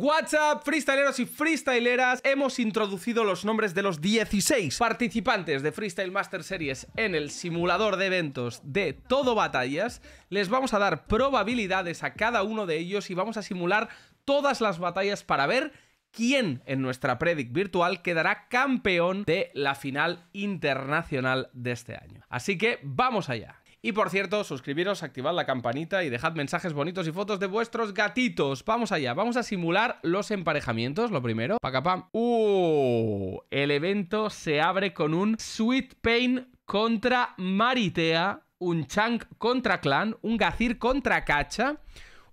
WhatsApp, freestyleros y freestyleras, hemos introducido los nombres de los 16 participantes de Freestyle Master Series en el simulador de eventos de Todo Batallas. Les vamos a dar probabilidades a cada uno de ellos y vamos a simular todas las batallas para ver quién en nuestra Predic virtual quedará campeón de la final internacional de este año. Así que vamos allá. Y por cierto, suscribiros, activad la campanita y dejad mensajes bonitos y fotos de vuestros gatitos. Vamos allá, vamos a simular los emparejamientos, lo primero. Pacapam. ¡Uh! El evento se abre con un Sweet Pain contra Maritea, un Chunk contra Clan, un Gazir contra Cacha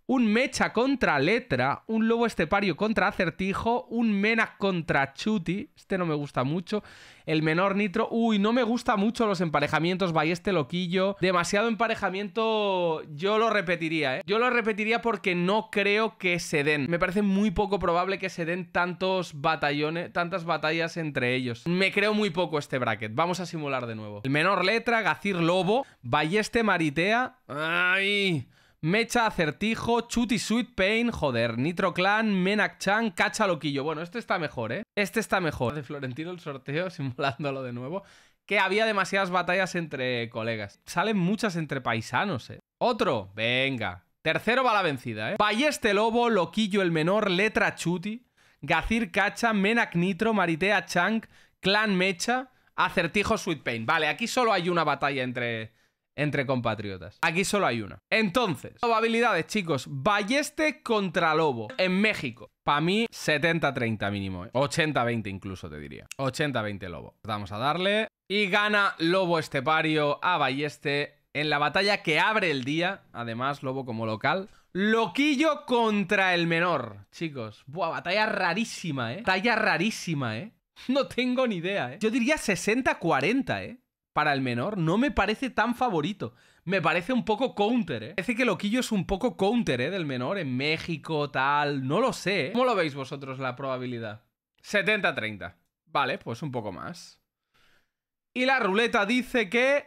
un Mecha contra Letra, un Lobo Estepario contra Acertijo, un Mena contra Chuti, este no me gusta mucho, el Menor Nitro, uy, no me gusta mucho los emparejamientos, este Loquillo, demasiado emparejamiento, yo lo repetiría, ¿eh? Yo lo repetiría porque no creo que se den, me parece muy poco probable que se den tantos batallones, tantas batallas entre ellos. Me creo muy poco este bracket, vamos a simular de nuevo. El Menor Letra, Gacir Lobo, Balleste Maritea, ay... Mecha, Acertijo, Chuti Sweet Pain, joder, Nitro Clan, Menak Chan, Cacha Loquillo. Bueno, este está mejor, ¿eh? Este está mejor. De Florentino el sorteo, simulándolo de nuevo. Que había demasiadas batallas entre colegas. Salen muchas entre paisanos, ¿eh? Otro, venga. Tercero va la vencida, ¿eh? este Lobo, Loquillo el Menor, Letra Chuti, Gacir Cacha, Menak Nitro, Maritea Chang, Clan Mecha, Acertijo Sweet Pain. Vale, aquí solo hay una batalla entre entre compatriotas. Aquí solo hay una. Entonces, probabilidades, chicos. Balleste contra Lobo en México. Para mí, 70-30 mínimo. 80 eh. 80-20 incluso, te diría. 80-20 Lobo. Vamos a darle. Y gana Lobo Estepario a Balleste en la batalla que abre el día. Además, Lobo como local. Loquillo contra el menor, chicos. Buah, batalla rarísima, ¿eh? Batalla rarísima, ¿eh? No tengo ni idea, ¿eh? Yo diría 60-40, ¿eh? para el menor no me parece tan favorito. Me parece un poco counter, ¿eh? Parece que Loquillo es un poco counter, ¿eh? Del menor en México, tal. No lo sé. ¿eh? ¿Cómo lo veis vosotros la probabilidad? 70-30. Vale, pues un poco más. Y la ruleta dice que...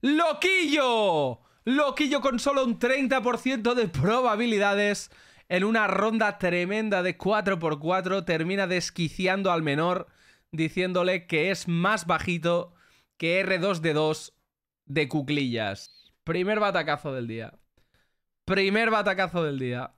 ¡Loquillo! Loquillo con solo un 30% de probabilidades en una ronda tremenda de 4x4 termina desquiciando al menor diciéndole que es más bajito que R2D2 de cuclillas. Primer batacazo del día. Primer batacazo del día.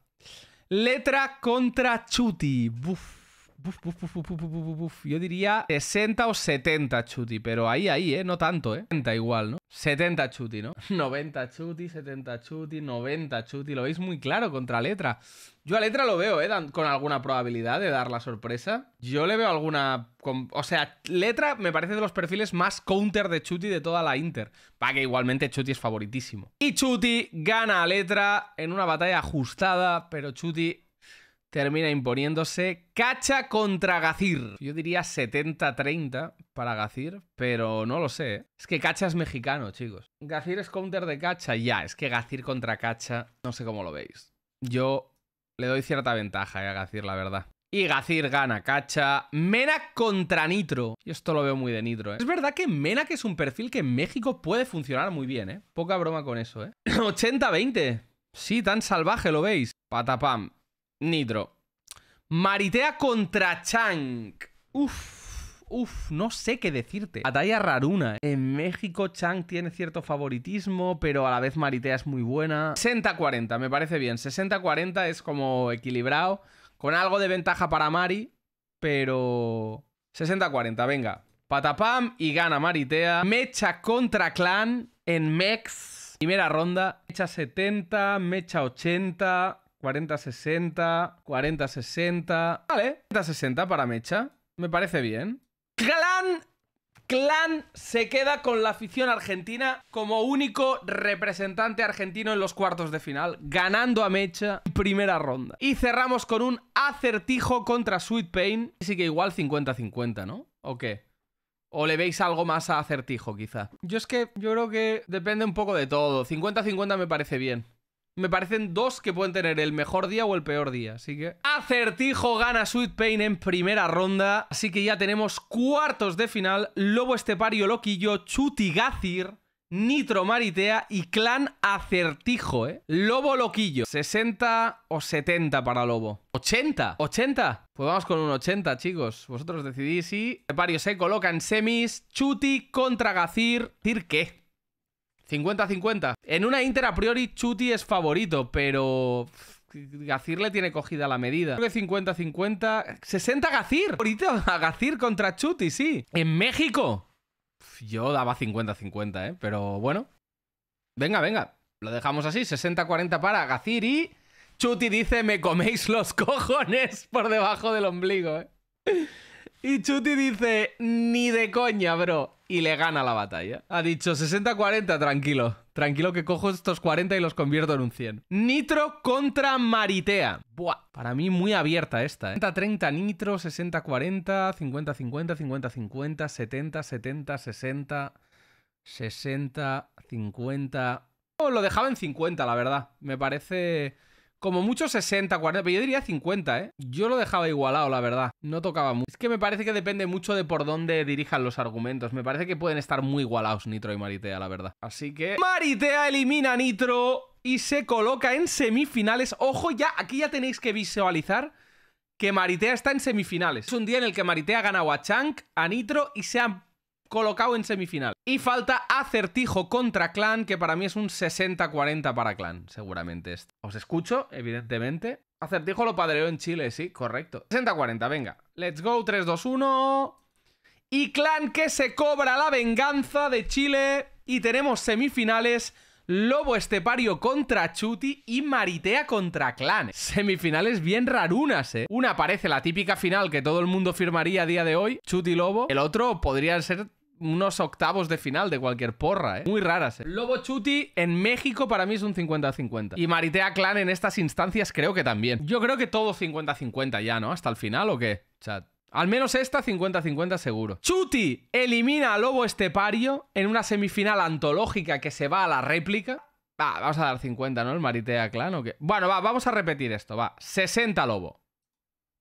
Letra contra Chuti. Buf, buf, buf, Yo diría 60 o 70 Chuti, pero ahí, ahí, ¿eh? No tanto, ¿eh? 70 igual, ¿no? 70 chuti, ¿no? 90 chuti, 70 chuti, 90 chuti. Lo veis muy claro contra Letra. Yo a Letra lo veo, ¿eh? Con alguna probabilidad de dar la sorpresa. Yo le veo alguna... O sea, Letra me parece de los perfiles más counter de Chuti de toda la Inter. Para que igualmente Chuti es favoritísimo. Y Chuti gana a Letra en una batalla ajustada, pero Chuti termina imponiéndose Cacha contra Gacir. Yo diría 70-30 para Gacir, pero no lo sé. ¿eh? Es que Cacha es mexicano, chicos. Gacir es counter de Cacha, ya. Es que Gacir contra Cacha, no sé cómo lo veis. Yo le doy cierta ventaja eh, a Gacir, la verdad. Y Gacir gana, cacha. Mena contra Nitro. Y esto lo veo muy de Nitro, ¿eh? Es verdad que Mena, que es un perfil que en México puede funcionar muy bien, ¿eh? Poca broma con eso, ¿eh? 80-20. Sí, tan salvaje lo veis. Patapam. Nitro. Maritea contra Chang. Uf, uf, no sé qué decirte. Batalla raruna. ¿eh? En México Chang tiene cierto favoritismo, pero a la vez Maritea es muy buena. 60-40, me parece bien. 60-40 es como equilibrado. Con algo de ventaja para Mari, pero... 60-40, venga. Patapam y gana Maritea. Mecha contra Clan en Mex. Primera ronda. Mecha 70, Mecha 80. 40-60, 40-60. Vale, 40-60 para Mecha. Me parece bien. Clan Clan se queda con la afición argentina como único representante argentino en los cuartos de final, ganando a Mecha primera ronda. Y cerramos con un acertijo contra Sweet Pain, así que igual 50-50, ¿no? ¿O qué? ¿O le veis algo más a acertijo, quizá? Yo es que yo creo que depende un poco de todo. 50-50 me parece bien. Me parecen dos que pueden tener el mejor día o el peor día, así que... Acertijo gana Sweet Pain en primera ronda, así que ya tenemos cuartos de final. Lobo Estepario, Loquillo, Gacir, Nitro Maritea y Clan Acertijo, ¿eh? Lobo Loquillo, 60 o 70 para Lobo. ¿80? ¿80? Pues vamos con un 80, chicos. Vosotros decidís si Estepario se coloca en semis, Chuti contra Gacir, ¿Tir qué? 50-50. En una Inter, a priori, Chuti es favorito, pero. Gacir le tiene cogida la medida. Creo que 50-50. ¡60 Gacir! Ahorita a Gacir contra Chuti, sí. En México. Yo daba 50-50, ¿eh? Pero bueno. Venga, venga. Lo dejamos así. 60-40 para Gacir y. Chuti dice: Me coméis los cojones por debajo del ombligo, ¿eh? Y Chuti dice, ni de coña, bro. Y le gana la batalla. Ha dicho 60-40, tranquilo. Tranquilo que cojo estos 40 y los convierto en un 100. Nitro contra Maritea. Buah, para mí muy abierta esta, ¿eh? 30-30 Nitro, 60-40, 50-50, 50-50, 70-70, 60, 60, 50... Oh, lo dejaba en 50, la verdad. Me parece... Como mucho 60, 40, pero yo diría 50, ¿eh? Yo lo dejaba igualado, la verdad. No tocaba mucho. Es que me parece que depende mucho de por dónde dirijan los argumentos. Me parece que pueden estar muy igualados Nitro y Maritea, la verdad. Así que... Maritea elimina a Nitro y se coloca en semifinales. Ojo, ya, aquí ya tenéis que visualizar que Maritea está en semifinales. Es un día en el que Maritea gana a Wachank, a Nitro y se han colocado en semifinal. Y falta acertijo contra clan, que para mí es un 60-40 para clan, seguramente. Os escucho, evidentemente. Acertijo lo padreó en Chile, sí, correcto. 60-40, venga. Let's go, 3-2-1. Y clan que se cobra la venganza de Chile. Y tenemos semifinales. Lobo Estepario contra Chuti y Maritea contra Clan. Semifinales bien rarunas, ¿eh? Una parece la típica final que todo el mundo firmaría a día de hoy, Chuti Lobo. El otro podría ser unos octavos de final de cualquier porra, ¿eh? Muy raras, ¿eh? Lobo Chuti en México para mí es un 50-50. Y Maritea Clan en estas instancias creo que también. Yo creo que todo 50-50 ya, ¿no? Hasta el final o qué, chat. Al menos esta 50-50 seguro. Chuti elimina a Lobo Estepario en una semifinal antológica que se va a la réplica. Va, vamos a dar 50, ¿no? El Maritea Clan o qué. Bueno, va, vamos a repetir esto, va. 60 Lobo.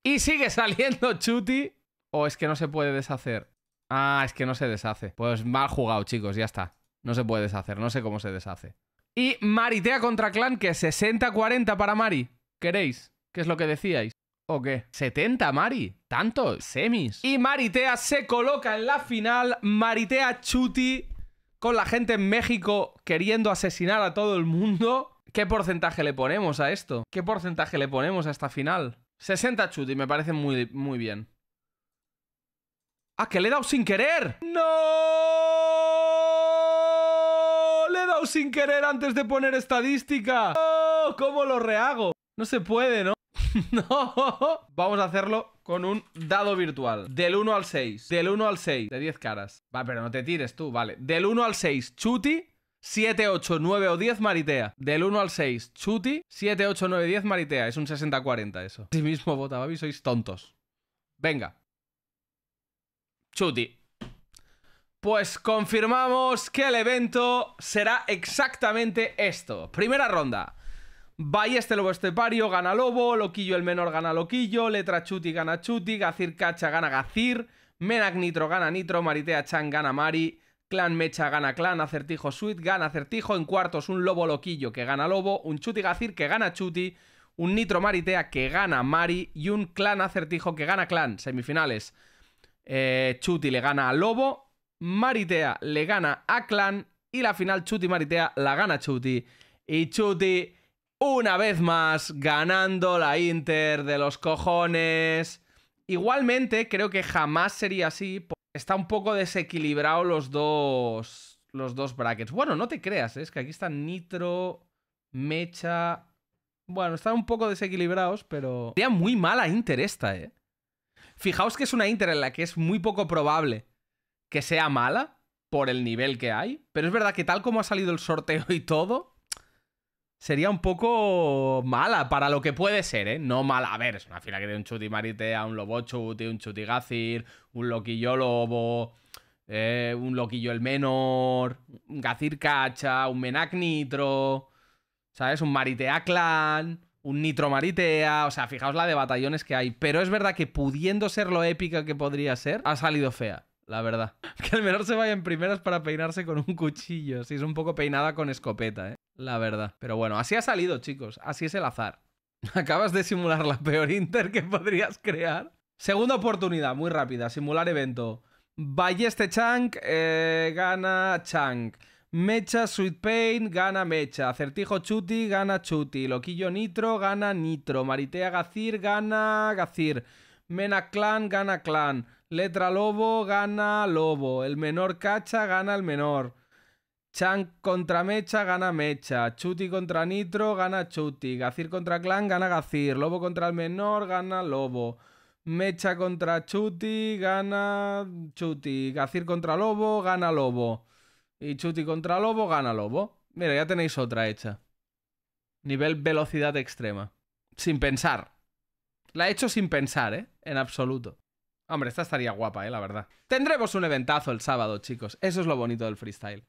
Y sigue saliendo Chuti. O es que no se puede deshacer. Ah, es que no se deshace. Pues mal jugado, chicos, ya está. No se puede deshacer, no sé cómo se deshace. Y Maritea contra Clan, que 60-40 para Mari. ¿Queréis? ¿Qué es lo que decíais? ¿O qué? 70, Mari. ¿Tanto? Semis. Y Maritea se coloca en la final. Maritea Chuti con la gente en México queriendo asesinar a todo el mundo. ¿Qué porcentaje le ponemos a esto? ¿Qué porcentaje le ponemos a esta final? 60 Chuti, me parece muy, muy bien. ¡Ah, que le he dado sin querer! ¡No! Le he dado sin querer antes de poner estadística. ¡Oh! ¿Cómo lo rehago? No se puede, ¿no? no. Vamos a hacerlo con un dado virtual. Del 1 al 6. Del 1 al 6. De 10 caras. Va, pero no te tires tú, vale. Del 1 al 6, Chuti. 7, 8, 9 o 10 maritea. Del 1 al 6, Chuti. 7, 8, 9, 10 maritea. Es un 60-40 eso. Sí mismo votaba, sois tontos. Venga. Chuti. Pues confirmamos que el evento será exactamente esto. Primera ronda. este Lobo Estepario gana Lobo, Loquillo el Menor gana Loquillo, Letra Chuti gana Chuti, Gacir Cacha gana Gacir, Menac Nitro gana Nitro, Maritea Chan gana Mari, Clan Mecha gana Clan, Acertijo Sweet gana Acertijo, en cuartos un Lobo Loquillo que gana Lobo, un Chuti Gacir que gana Chuti, un Nitro Maritea que gana Mari y un Clan Acertijo que gana Clan, semifinales. Eh, Chuti le gana a Lobo. Maritea le gana a Clan. Y la final Chuti-Maritea la gana Chuti. Y Chuti, una vez más, ganando la Inter de los cojones. Igualmente, creo que jamás sería así. está un poco desequilibrado los dos. Los dos brackets. Bueno, no te creas, ¿eh? es que aquí están Nitro, Mecha. Bueno, están un poco desequilibrados, pero. Sería muy mala Inter esta, eh. Fijaos que es una Inter en la que es muy poco probable que sea mala por el nivel que hay, pero es verdad que tal como ha salido el sorteo y todo, sería un poco mala para lo que puede ser, ¿eh? No mala, a ver, es una fila que tiene un Chuti Maritea, un Lobo Chuti, un Chuti Gacir, un Loquillo Lobo, eh, un Loquillo el Menor, un Gacir Cacha, un Menac Nitro, ¿sabes? Un Maritea Clan un Nitro o sea, fijaos la de batallones que hay. Pero es verdad que pudiendo ser lo épica que podría ser, ha salido fea. La verdad. Que al menos se vaya en primeras para peinarse con un cuchillo. Si es un poco peinada con escopeta, ¿eh? La verdad. Pero bueno, así ha salido, chicos. Así es el azar. Acabas de simular la peor Inter que podrías crear. Segunda oportunidad, muy rápida. Simular evento. Balleste Chang eh, gana Chang. Mecha Sweet Pain gana Mecha, Acertijo Chuti gana Chuti, Loquillo Nitro gana Nitro, Maritea Gacir gana Gacir, Mena Clan gana Clan, Letra Lobo gana Lobo, el menor Cacha gana el menor. Chan contra Mecha gana Mecha, Chuti contra Nitro gana Chuti, Gacir contra Clan gana Gacir, Lobo contra el menor gana Lobo. Mecha contra Chuti, gana Chuti. Gacir contra Lobo, gana Lobo. Y Chuti contra Lobo gana Lobo. Mira, ya tenéis otra hecha. Nivel velocidad extrema. Sin pensar. La he hecho sin pensar, ¿eh? En absoluto. Hombre, esta estaría guapa, ¿eh? La verdad. Tendremos un eventazo el sábado, chicos. Eso es lo bonito del freestyle.